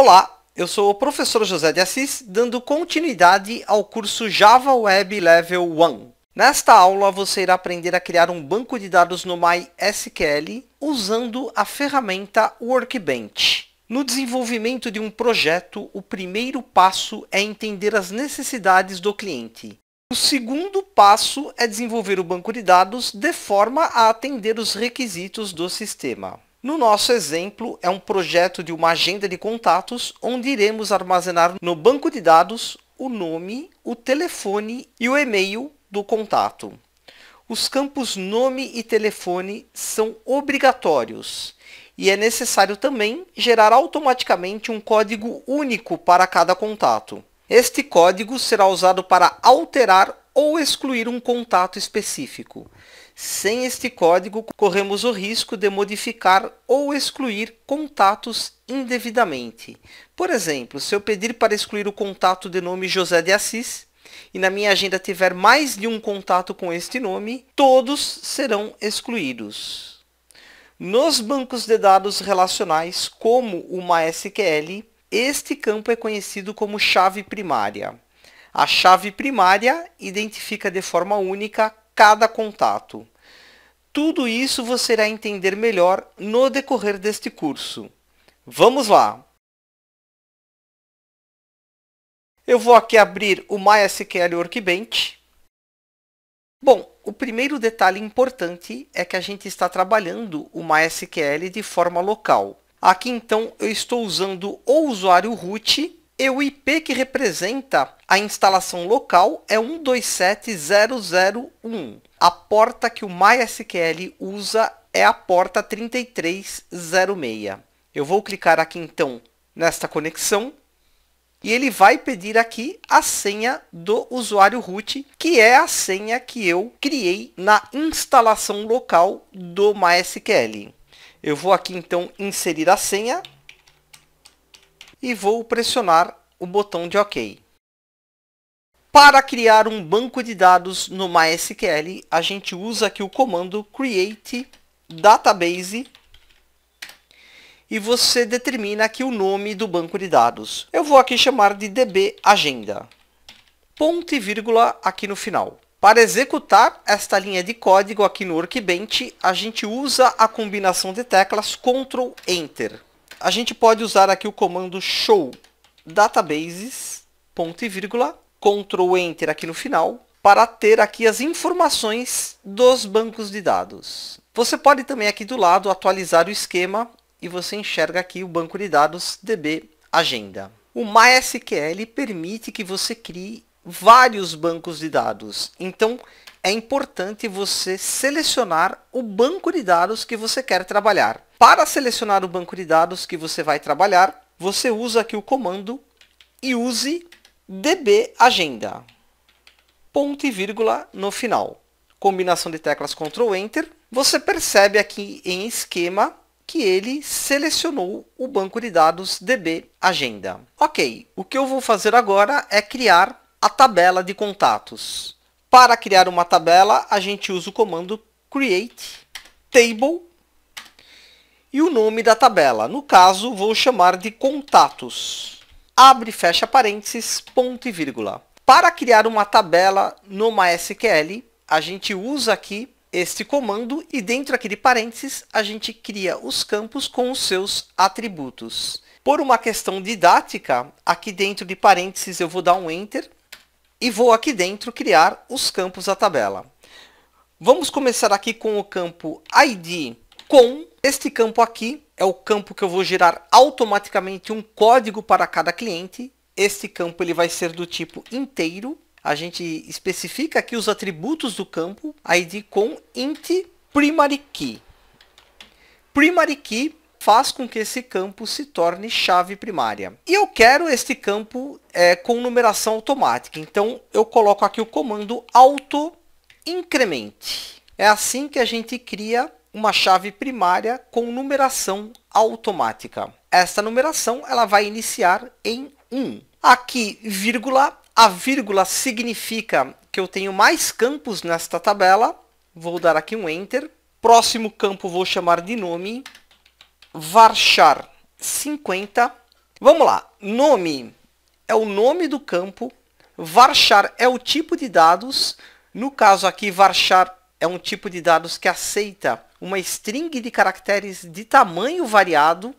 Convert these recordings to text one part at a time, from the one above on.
Olá, eu sou o professor José de Assis, dando continuidade ao curso Java Web Level 1. Nesta aula, você irá aprender a criar um banco de dados no MySQL usando a ferramenta Workbench. No desenvolvimento de um projeto, o primeiro passo é entender as necessidades do cliente. O segundo passo é desenvolver o banco de dados de forma a atender os requisitos do sistema. No nosso exemplo, é um projeto de uma agenda de contatos onde iremos armazenar no banco de dados o nome, o telefone e o e-mail do contato. Os campos nome e telefone são obrigatórios e é necessário também gerar automaticamente um código único para cada contato. Este código será usado para alterar ou excluir um contato específico. Sem este código, corremos o risco de modificar ou excluir contatos indevidamente. Por exemplo, se eu pedir para excluir o contato de nome José de Assis e na minha agenda tiver mais de um contato com este nome, todos serão excluídos. Nos bancos de dados relacionais, como o MySQL, este campo é conhecido como chave primária. A chave primária identifica de forma única cada contato. Tudo isso você irá entender melhor no decorrer deste curso. Vamos lá! Eu vou aqui abrir o MySQL Workbench. Bom, o primeiro detalhe importante é que a gente está trabalhando o MySQL de forma local. Aqui então eu estou usando o usuário root e o IP que representa a instalação local é 127001. A porta que o MySQL usa é a porta 3306. Eu vou clicar aqui então nesta conexão e ele vai pedir aqui a senha do usuário root, que é a senha que eu criei na instalação local do MySQL. Eu vou aqui então inserir a senha e vou pressionar o botão de OK. Para criar um banco de dados no MySQL, a gente usa aqui o comando create database e você determina aqui o nome do banco de dados. Eu vou aqui chamar de DB Agenda. Ponto e vírgula aqui no final. Para executar esta linha de código aqui no Workbench, a gente usa a combinação de teclas Ctrl Enter a gente pode usar aqui o comando show databases, ponto e vírgula, control Enter aqui no final, para ter aqui as informações dos bancos de dados. Você pode também aqui do lado atualizar o esquema e você enxerga aqui o banco de dados DB Agenda. O MySQL permite que você crie vários bancos de dados. Então, é importante você selecionar o banco de dados que você quer trabalhar. Para selecionar o banco de dados que você vai trabalhar, você usa aqui o comando e use Agenda. Ponto e vírgula no final. Combinação de teclas Ctrl Enter. Você percebe aqui em esquema que ele selecionou o banco de dados DB Agenda. Ok, o que eu vou fazer agora é criar a tabela de contatos. Para criar uma tabela, a gente usa o comando create table e o nome da tabela. No caso, vou chamar de contatos. Abre e fecha parênteses, ponto e vírgula. Para criar uma tabela no MySQL, a gente usa aqui este comando e dentro aqui de parênteses a gente cria os campos com os seus atributos. Por uma questão didática, aqui dentro de parênteses eu vou dar um Enter e vou aqui dentro criar os campos da tabela. Vamos começar aqui com o campo ID com este campo aqui é o campo que eu vou gerar automaticamente um código para cada cliente. Este campo ele vai ser do tipo inteiro. A gente especifica aqui os atributos do campo, id com int primary key. Primary key faz com que esse campo se torne chave primária. E eu quero este campo é, com numeração automática. Então eu coloco aqui o comando auto incremente. É assim que a gente cria uma chave primária com numeração automática. Esta numeração ela vai iniciar em 1. Aqui, vírgula. A vírgula significa que eu tenho mais campos nesta tabela. Vou dar aqui um Enter. Próximo campo vou chamar de nome. Varchar 50. Vamos lá. Nome é o nome do campo. Varchar é o tipo de dados. No caso aqui, varchar é um tipo de dados que aceita uma string de caracteres de tamanho variado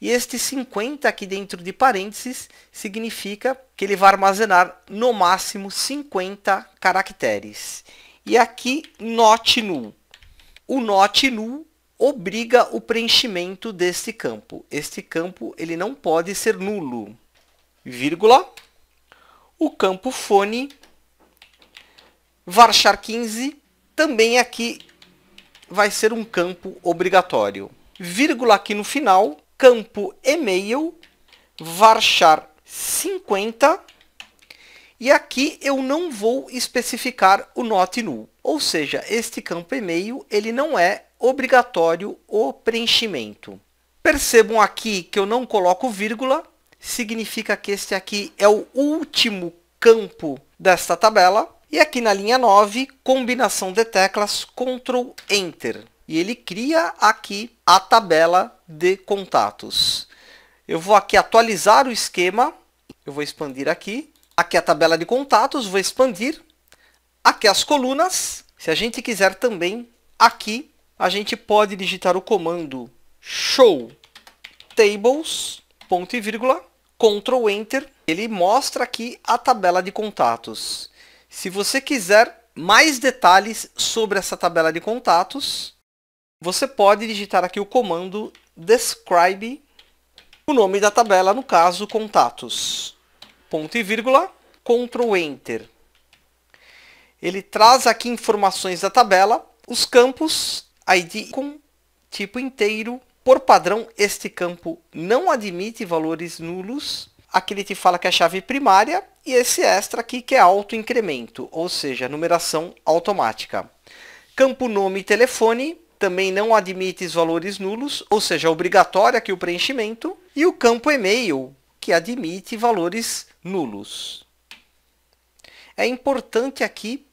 e este 50 aqui dentro de parênteses significa que ele vai armazenar no máximo 50 caracteres. E aqui not null. O not null obriga o preenchimento deste campo. Este campo ele não pode ser nulo. Vírgula. O campo fone varchar 15 também aqui vai ser um campo obrigatório. Vírgula aqui no final, campo e-mail, varchar 50. E aqui eu não vou especificar o not null. Ou seja, este campo e-mail ele não é obrigatório o preenchimento. Percebam aqui que eu não coloco vírgula, significa que este aqui é o último campo desta tabela. E aqui na linha 9, combinação de teclas Ctrl Enter. E ele cria aqui a tabela de contatos. Eu vou aqui atualizar o esquema. Eu vou expandir aqui. Aqui a tabela de contatos, vou expandir. Aqui as colunas. Se a gente quiser também, aqui a gente pode digitar o comando show tables, ponto e vírgula, Ctrl Enter. Ele mostra aqui a tabela de contatos. Se você quiser mais detalhes sobre essa tabela de contatos, você pode digitar aqui o comando describe o nome da tabela, no caso, contatos. Ponto e vírgula, Ctrl Enter. Ele traz aqui informações da tabela, os campos, ID com tipo inteiro. Por padrão, este campo não admite valores nulos. Aqui ele te fala que a é chave primária e esse extra aqui que é auto-incremento, ou seja, numeração automática. Campo nome e telefone também não admite os valores nulos, ou seja, é obrigatório aqui o preenchimento. E o campo e-mail, que admite valores nulos. É importante aqui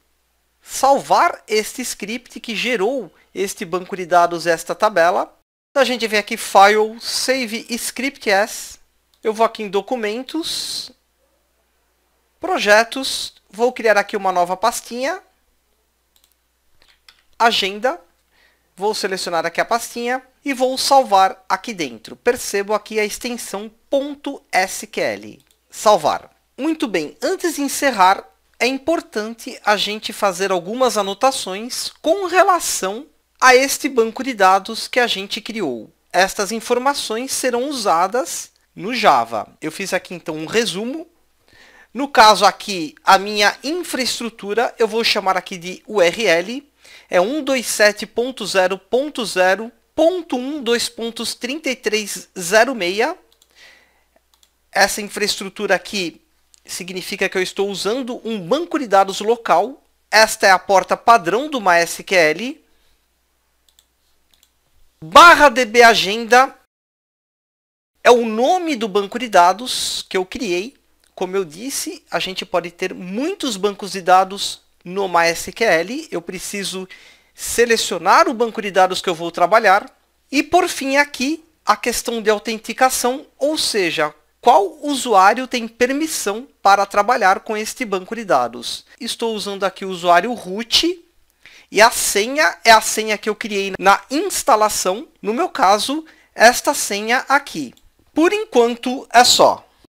salvar este script que gerou este banco de dados, esta tabela. a gente vem aqui File, Save Script As. Eu vou aqui em Documentos projetos, vou criar aqui uma nova pastinha, agenda, vou selecionar aqui a pastinha e vou salvar aqui dentro. Percebo aqui a extensão .sql, salvar. Muito bem, antes de encerrar, é importante a gente fazer algumas anotações com relação a este banco de dados que a gente criou. Estas informações serão usadas no Java. Eu fiz aqui então um resumo no caso aqui, a minha infraestrutura, eu vou chamar aqui de URL, é 127.0.0.12.3306. Essa infraestrutura aqui significa que eu estou usando um banco de dados local. Esta é a porta padrão do MySQL. Barra DB Agenda é o nome do banco de dados que eu criei. Como eu disse, a gente pode ter muitos bancos de dados no MySQL. Eu preciso selecionar o banco de dados que eu vou trabalhar. E por fim aqui, a questão de autenticação, ou seja, qual usuário tem permissão para trabalhar com este banco de dados. Estou usando aqui o usuário root e a senha é a senha que eu criei na instalação, no meu caso, esta senha aqui. Por enquanto é só.